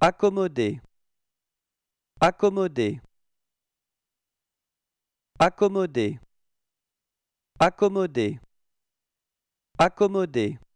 Accommoder. Accommoder. Accommoder. Accommoder. Accommoder.